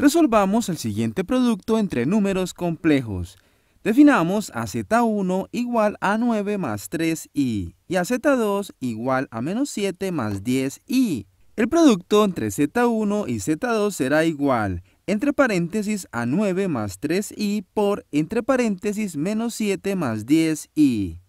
Resolvamos el siguiente producto entre números complejos. Definamos a z1 igual a 9 más 3i y a z2 igual a menos 7 más 10i. El producto entre z1 y z2 será igual, entre paréntesis a 9 más 3i por entre paréntesis menos 7 más 10i.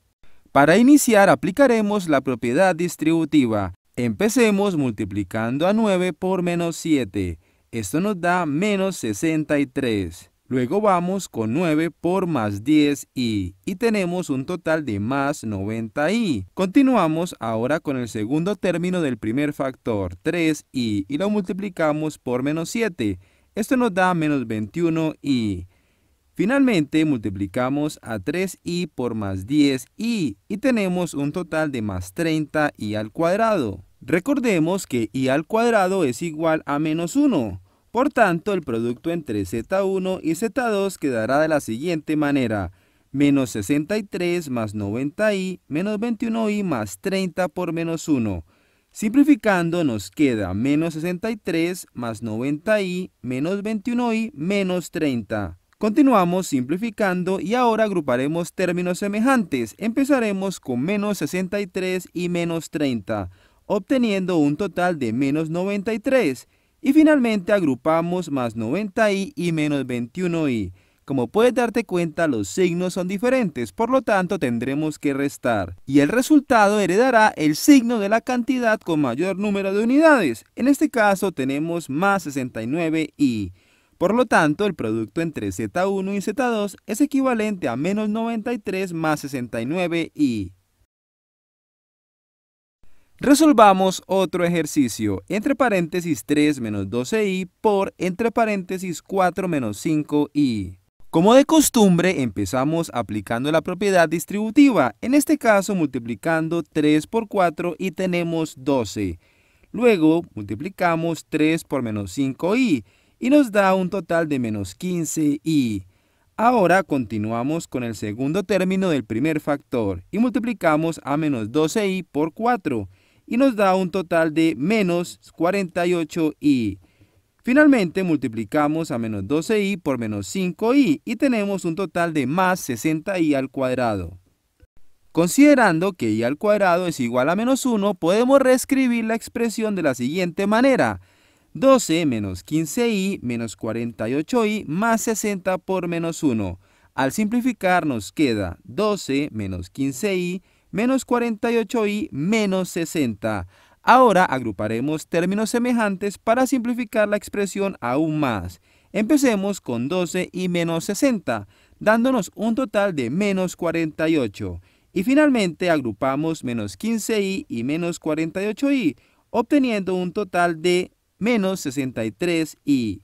Para iniciar aplicaremos la propiedad distributiva. Empecemos multiplicando a 9 por menos 7. Esto nos da menos 63. Luego vamos con 9 por más 10i y tenemos un total de más 90i. Continuamos ahora con el segundo término del primer factor, 3i, y lo multiplicamos por menos 7. Esto nos da menos 21i. Finalmente multiplicamos a 3i por más 10i y tenemos un total de más 30i al cuadrado. Recordemos que i al cuadrado es igual a menos 1. Por tanto, el producto entre z1 y z2 quedará de la siguiente manera. Menos 63 más 90i menos 21i más 30 por menos 1. Simplificando nos queda menos 63 más 90i menos 21i menos 30. Continuamos simplificando y ahora agruparemos términos semejantes. Empezaremos con menos 63 y menos 30 obteniendo un total de menos 93. Y finalmente agrupamos más 90i y menos 21i. Como puedes darte cuenta, los signos son diferentes, por lo tanto tendremos que restar. Y el resultado heredará el signo de la cantidad con mayor número de unidades. En este caso tenemos más 69i. Por lo tanto, el producto entre Z1 y Z2 es equivalente a menos 93 más 69i. Resolvamos otro ejercicio, entre paréntesis 3 menos 12i por entre paréntesis 4 menos 5i. Como de costumbre, empezamos aplicando la propiedad distributiva, en este caso multiplicando 3 por 4 y tenemos 12. Luego multiplicamos 3 por menos 5i y nos da un total de menos 15i. Ahora continuamos con el segundo término del primer factor y multiplicamos a menos 12i por 4 y nos da un total de menos 48i. Finalmente multiplicamos a menos 12i por menos 5i y tenemos un total de más 60i al cuadrado. Considerando que i al cuadrado es igual a menos 1, podemos reescribir la expresión de la siguiente manera. 12 menos 15i menos 48i más 60 por menos 1. Al simplificar nos queda 12 menos 15i menos 48 i menos 60. Ahora agruparemos términos semejantes para simplificar la expresión aún más. Empecemos con 12 y menos 60, dándonos un total de menos 48. Y finalmente agrupamos menos 15i y menos 48i, obteniendo un total de menos 63i.